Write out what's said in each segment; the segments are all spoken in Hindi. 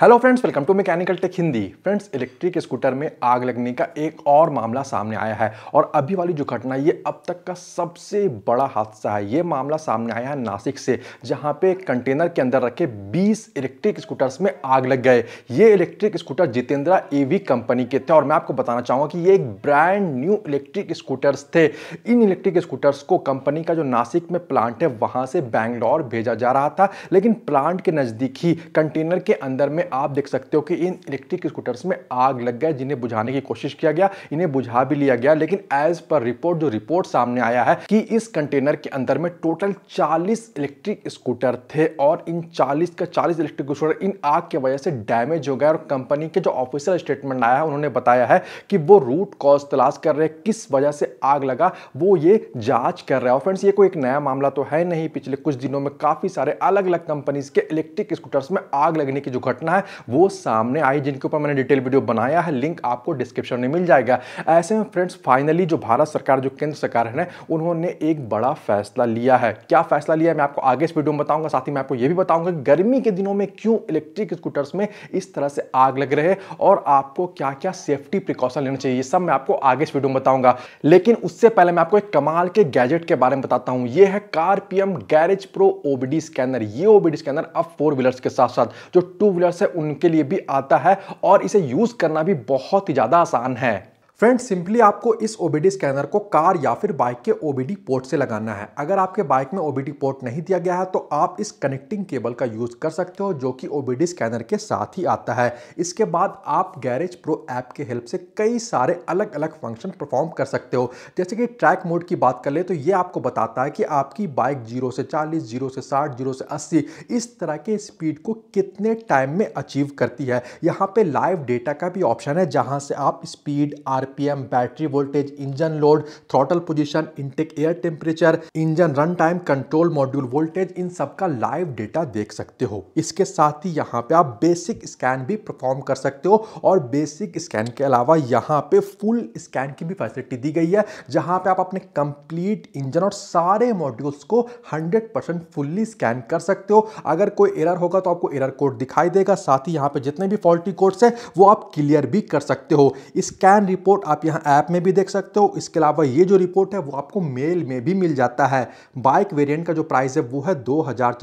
hello friends welcome to mechanical tech Hindi friends electric scooter में आग लगने का एक और मामला सामने आया है और अभी वाली जो घटना ये अब तक का सबसे बड़ा हादसा है ये मामला सामने आया है नासिक से जहां पे कंटेनर के अंदर रखे 20 इलेक्ट्रिक स्कूटर्स में आग लग गए ये इलेक्ट्रिक स्कूटर जितेंद्रा ए कंपनी के थे और मैं आपको बताना चाहूँगा कि ये एक ब्रांड न्यू इलेक्ट्रिक स्कूटर्स थे इन इलेक्ट्रिक स्कूटर्स को कंपनी का जो नासिक में प्लांट है वहाँ से बैंगलोर भेजा जा रहा था लेकिन प्लांट के नज़दीक ही कंटेनर के अंदर में में आप देख सकते हो कि इन इलेक्ट्रिक स्कूटर्स में आग लग गया जिन्हें बुझाने की कोशिश किया गया इन्हें बुझा भी लिया गया लेकिन एज पर रिपोर्ट जो रिपोर्ट सामने आया है कि इस कंटेनर के अंदर में टोटल 40 इलेक्ट्रिक स्कूटर थे और इन 40 का 40 इलेक्ट्रिक स्कूटर इन आग की वजह से डैमेज हो गया और कंपनी के जो ऑफिसियल स्टेटमेंट आया है उन्होंने बताया है कि वो रूट कॉज तलाश कर रहे किस वजह से आग लगा वो ये जांच कर रहे हैं फ्रेंड्स ये कोई एक नया मामला तो है नहीं पिछले कुछ दिनों में काफी सारे अलग अलग कंपनीज के इलेक्ट्रिक स्कूटर्स में आग लगने की जो घटना है वो सामने आई जिनके ऊपर मैंने डिटेल वीडियो बनाया है लिंक आपको डिस्क्रिप्शन में मिल जाएगा ऐसे में फ्रेंड्स फाइनली जो भारत सरकार जो केंद्र सरकार है उन्होंने एक बड़ा फैसला लिया है क्या फैसला लिया है मैं आपको आगे इस वीडियो में बताऊंगा साथ ही मैं आपको यह भी बताऊंगा गर्मी के दिनों में क्यों इलेक्ट्रिक स्कूटर्स में इस तरह से आग लग रहे और आपको क्या क्या सेफ्टी प्रिकॉशन लेना चाहिए सब मैं आपको आगे इस वीडियो में बताऊंगा लेकिन उससे पहले मैं आपको एक कमाल के गैजेट के बारे में बताता हूं यह है car PM garage pro OBD scanner ये ओबीडी स्कैनर अब फोर व्हीलर्स के साथ साथ जो टू व्हीलर्स उनके लिए भी आता है और इसे यूज़ करना भी बहुत ही ज़्यादा आसान है फ्रेंड सिंपली आपको इस ओबीडी स्कैनर को कार या फिर बाइक के ओबीडी पोर्ट से लगाना है अगर आपके बाइक में ओबीडी पोर्ट नहीं दिया गया है तो आप इस कनेक्टिंग केबल का यूज़ कर सकते हो जो कि ओबीडी स्कैनर के साथ ही आता है इसके बाद आप गैरेज प्रो ऐप के हेल्प से कई सारे अलग अलग फंक्शन परफॉर्म कर सकते हो जैसे कि ट्रैक मोड की बात कर ले तो ये आपको बताता है कि आपकी बाइक जीरो से चालीस जीरो से साठ जीरो से अस्सी इस तरह के स्पीड को कितने टाइम में अचीव करती है यहाँ पर लाइव डेटा का भी ऑप्शन है जहाँ से आप speed R RPM battery voltage engine load throttle position intake air temperature engine run time control module voltage इन सबका लाइव डेटा देख सकते हो इसके साथ ही यहाँ पे आप बेसिक स्कैन भी परफॉर्म कर सकते हो और बेसिक स्कैन के अलावा यहाँ पे फुल स्कैन की भी फैसिलिटी दी गई है जहाँ पे आप अपने कंप्लीट इंजन और सारे मॉड्यूल्स को 100% फुल्ली स्कैन कर सकते हो अगर कोई एरर होगा तो आपको एरर कोड दिखाई देगा साथ ही यहाँ पे जितने भी फॉल्टी कोड्स हैं वो आप क्लियर भी कर सकते हो स्कैन रिपोर्ट रिपोर्ट आप यहाँ ऐप में भी देख सकते हो इसके अलावा ये जो रिपोर्ट है वो आपको मेल में भी मिल जाता है बाइक वेरिएंट का जो प्राइस है वो है दो हज़ार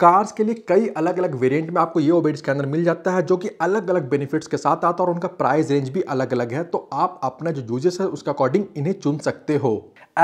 कार्स के लिए कई अलग अलग वेरिएंट में आपको ये ओबेड्स के अंदर मिल जाता है जो कि अलग अलग बेनिफिट्स के साथ आता है और उनका प्राइस रेंज भी अलग अलग है तो आप अपना जो यूजेस है उसके अकॉर्डिंग इन्हें चुन सकते हो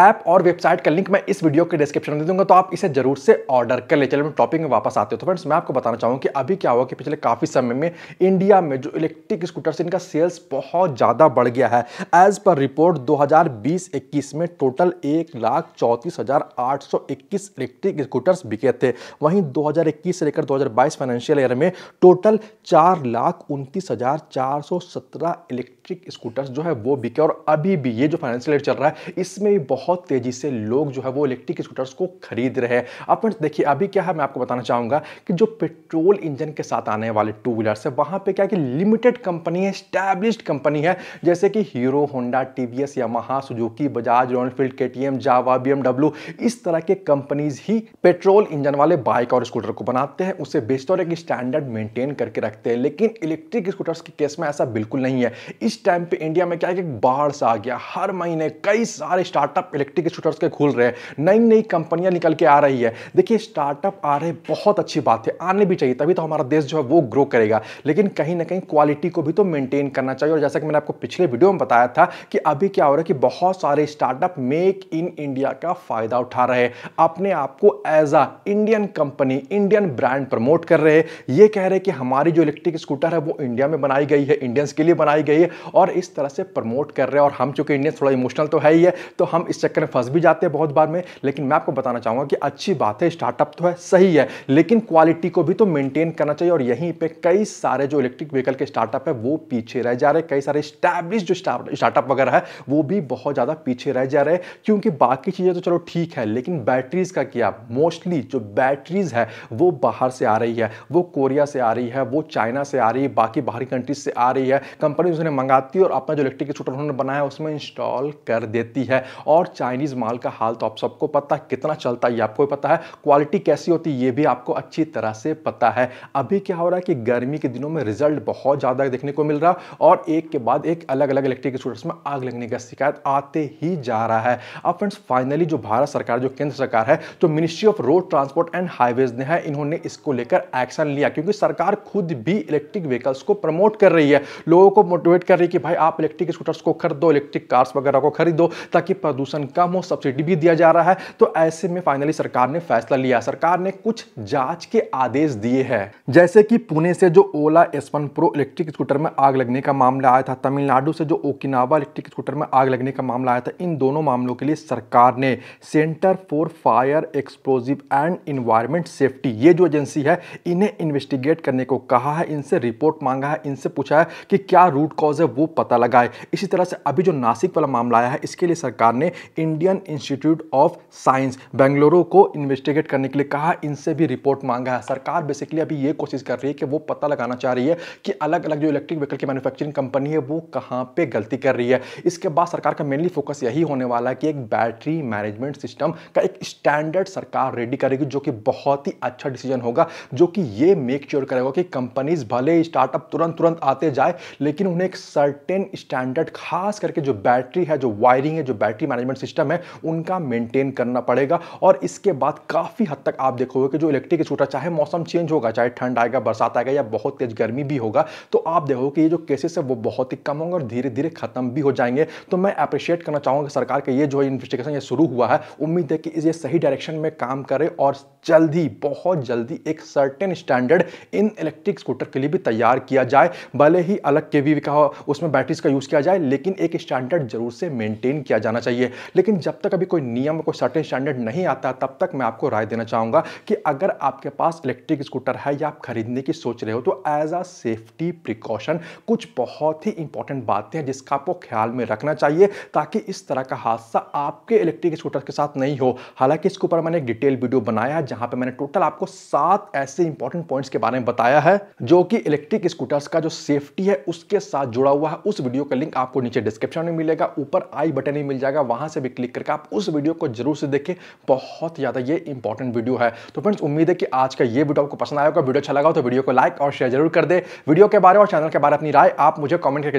ऐप और वेबसाइट का लिंक मैं इस वीडियो के डिस्क्रिप्शन में दे दूंगा तो आप इसे जरूर से ऑर्डर कर ले चले मैं टॉपिक में वापस आते हो तो फ्रेंड्स मैं आपको बताना चाहूँगा कि अभी क्या हुआ कि पिछले काफ़ी समय में इंडिया में जो इलेक्ट्रिक स्कूटर्स इनका सेल्स बहुत ज़्यादा बढ़ गया है एज़ पर रिपोर्ट 2020-21 में टोटल एक लाख चौंतीस हज़ार आठ सौ इक्कीस इलेक्ट्रिक स्कूटर्स बिके थे वहीं 2021 से लेकर 2022 फाइनेंशियल ईयर में टोटल चार लाख उनतीस हज़ार चार सौ सत्रह इलेक्ट्रिक स्कूटर्स जो है वो बिके और अभी भी ये जो फाइनेंशियल ईयर चल रहा है इसमें भी बहुत तेज़ी से लोग जो है वो इलेक्ट्रिक स्कूटर्स को खरीद रहे हैं अब देखिए अभी क्या है मैं आपको बताना चाहूँगा कि जो पेट्रोल इंजन के साथ आने वाले टू व्हीलर्स है वहाँ पर क्या कि लिमिटेड कंपनी है स्टैब्लिश कंपनी है है जैसे कि Hero Honda T V S Yamaha Suzuki Bajaj Enfield के टी एम जावा बी एमडब्ल्यू इस तरह के कंपनीज ही पेट्रोल इंजन वाले बाइक और स्कूटर को बनाते हैं उसे बेचते और एक स्टैंडर्ड मेंटेन करके रखते हैं लेकिन इलेक्ट्रिक स्कूटर्स के केस में ऐसा बिल्कुल नहीं है इस टाइम पे इंडिया में क्या है कि बाढ़ सा आ गया हर महीने कई सारे स्टार्टअप इलेक्ट्रिक स्कूटर्स के खुल रहे हैं नई नई कंपनियां निकल के आ रही है देखिए स्टार्टअप आ रहे बहुत अच्छी बात है आने भी चाहिए तभी तो हमारा देश जो है वो ग्रो करेगा लेकिन कहीं ना कहीं क्वालिटी को भी तो मेंटेन करना चाहिए और जैसा कि मैंने आपको पिछले वीडियो में बताया था कि अभी क्या हो रहा है कि बहुत सारे स्टार्टअप मेक इन इंडिया का फायदा उठा रहे हैं अपने आप को as a Indian company Indian brand promote कर रहे हैं ये कह रहे हैं कि हमारी जो इलेक्ट्रिक स्कूटर है वो इंडिया में बनाई गई है इंडियंस के लिए बनाई गई है और इस तरह से प्रमोट कर रहे हैं और हम चूंकि इंडियंस थोड़ा इमोशनल तो है ही है तो हम इस चक्कर में फंस भी जाते हैं बहुत बार में लेकिन मैं आपको बताना चाहूँगा कि अच्छी बात है स्टार्टअप तो है सही है लेकिन क्वालिटी को भी तो मेंटेन करना चाहिए और यहीं पर कई सारे जो इलेक्ट्रिक व्हीकल के स्टार्टअप है वो पीछे रह जा रहे कई सारे इस्टेब्लिश जो स्टार्टअप वगैरह है वो भी बहुत ज़्यादा पीछे रह जा रहे हैं क्योंकि बाकी चीज़ें तो चलो ठीक है लेकिन बैटरीज़ का क्या मोस्टली जो बैटरीज़ है वो बाहर से आ रही है वो कोरिया से आ रही है वो चाइना से आ रही है बाकी बाहरी कंट्रीज से आ रही है कंपनी उसने मंगाती है और अपना जो इलेक्ट्रिक स्कूटर उन्होंने बनाया उसमें इंस्टॉल कर देती है और चाइनीज़ माल का हाल तो आप सबको पता है कितना चलता है ये आपको पता है क्वालिटी कैसी होती है ये भी आपको अच्छी तरह से पता है अभी क्या हो रहा है कि गर्मी के दिनों में रिजल्ट बहुत ज़्यादा देखने को मिल रहा और एक के बाद बाद एक अलग अलग इलेक्ट्रिक स्कूटर्स में आग लगने का शिकायत आते ही जा रहा है अब फ्रेंड्स फाइनली जो भारत सरकार जो केंद्र सरकार है जो ministry of road transport and highways ने है इन्होंने इसको लेकर एक्शन लिया क्योंकि सरकार खुद भी इलेक्ट्रिक व्हीकल्स को प्रमोट कर रही है लोगों को मोटिवेट कर रही है कि भाई आप इलेक्ट्रिक स्कूटर्स को खरीदो इलेक्ट्रिक कार्स वगैरह को खरीदो ताकि प्रदूषण कम हो सब्सिडी भी दिया जा रहा है तो ऐसे में फाइनली सरकार ने फैसला लिया सरकार ने कुछ जांच के आदेश दिए हैं जैसे कि पुणे से जो Ola S pro electric scooter में आग लगने का मामला आया था तमिलनाडु से जो ओकिनावा इलेक्ट्रिक स्कूटर में आग लगने का मामला आया था इन दोनों मामलों के लिए सरकार ने centre for fire explosive and environment safety ये जो एजेंसी है इन्हें इन्वेस्टिगेट करने को कहा है इनसे रिपोर्ट मांगा है इनसे पूछा है कि क्या रूट कॉज है वो पता लगाए इसी तरह से अभी जो नासिक वाला मामला आया है इसके लिए सरकार ने Indian Institute of Science Bengaluru को इन्वेस्टिगेट करने के लिए कहा इनसे भी रिपोर्ट मांगा है सरकार बेसिकली अभी ये कोशिश कर रही है कि वो पता लगाना चाह रही है कि अलग अलग जो इलेक्ट्रिक व्हीकल की मैन्युफैक्चरिंग कंपनी है वो वो कहाँ पे गलती कर रही है इसके बाद सरकार का मेनली फोकस यही होने वाला है कि एक बैटरी मैनेजमेंट सिस्टम का एक स्टैंडर्ड सरकार रेडी करेगी जो कि बहुत ही अच्छा डिसीजन होगा जो कि ये मेक श्योर करेगा कि कंपनीज भले स्टार्टअप तुरंत तुरंत आते जाए लेकिन उन्हें एक सर्टेन स्टैंडर्ड खास करके जो बैटरी है जो वायरिंग है जो बैटरी मैनेजमेंट सिस्टम है उनका मेंटेन करना पड़ेगा और इसके बाद काफ़ी हद तक आप देखोगे कि जो इलेक्ट्रिक स्कूटर चाहे मौसम चेंज होगा चाहे ठंड आएगा बरसात आएगा या बहुत तेज गर्मी भी होगा तो आप देखोगे कि ये जो केसेस है वो बहुत ही कम होंगे और धीरे धीरे खत्म भी हो जाएंगे तो मैं अप्रिशिएट करना चाहूँगा सरकार का ये जो इन्वेस्टिगेशन ये शुरू हुआ है उम्मीद है कि ये सही डायरेक्शन में काम करे और जल्दी बहुत जल्दी एक सर्टेन स्टैंडर्ड इन इलेक्ट्रिक स्कूटर के लिए भी तैयार किया जाए भले ही अलग के वी का हो उसमें बैटरीज का यूज़ किया जाए लेकिन एक स्टैंडर्ड जरूर से मेंटेन किया जाना चाहिए लेकिन जब तक अभी कोई नियम कोई सर्टेन स्टैंडर्ड नहीं आता तब तक मैं आपको राय देना चाहूँगा कि अगर आपके पास इलेक्ट्रिक स्कूटर है या आप खरीदने की सोच रहे हो तो एज अ सेफ्टी प्रिकॉशन कुछ बहुत ही इंपॉर्टेंट बातें हैं जिसका आपको ख्याल में रखना चाहिए ताकि इस तरह का हादसा आपके इलेक्ट्रिक स्कूटर के साथ नहीं हो हालांकि इसके ऊपर मैंने एक डिटेल वीडियो बनाया है जहां पर मैंने टोटल आपको सात ऐसे इंपॉर्टेंट पॉइंट्स के बारे में बताया है जो कि इलेक्ट्रिक स्कूटर्स का जो सेफ्टी है उसके साथ जुड़ा हुआ है उस वीडियो का लिंक आपको नीचे डिस्क्रिप्शन में मिलेगा ऊपर आई बटन ही मिल जाएगा वहां से भी क्लिक करके आप उस वीडियो को जरूर से देखें बहुत ज़्यादा ये इंपॉर्टेंट वीडियो है तो फ्रेंड्स उम्मीद है कि आज का ये वीडियो आपको पसंद आएगा वीडियो अच्छा लगा तो वीडियो को लाइक और शेयर जरूर कर दे वीडियो के बारे और चैनल के बारे में अपनी राय आप मुझे कॉमेंट करके